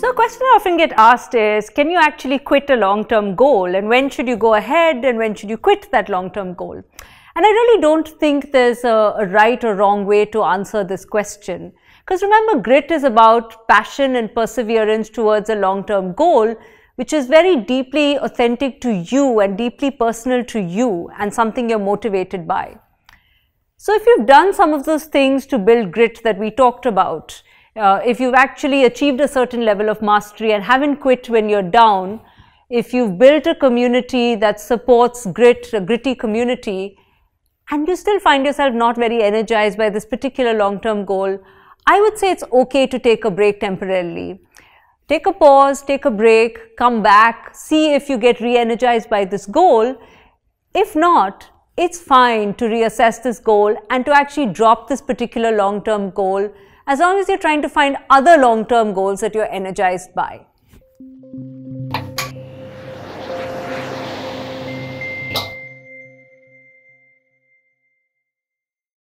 So a question I often get asked is, can you actually quit a long-term goal and when should you go ahead and when should you quit that long-term goal? And I really don't think there's a, a right or wrong way to answer this question. Because remember, grit is about passion and perseverance towards a long-term goal, which is very deeply authentic to you and deeply personal to you and something you're motivated by. So if you've done some of those things to build grit that we talked about, uh, if you've actually achieved a certain level of mastery and haven't quit when you're down, if you've built a community that supports grit, a gritty community, and you still find yourself not very energized by this particular long-term goal, I would say it's okay to take a break temporarily. Take a pause, take a break, come back, see if you get re-energized by this goal. If not, it's fine to reassess this goal and to actually drop this particular long-term goal as long as you're trying to find other long-term goals that you're energized by.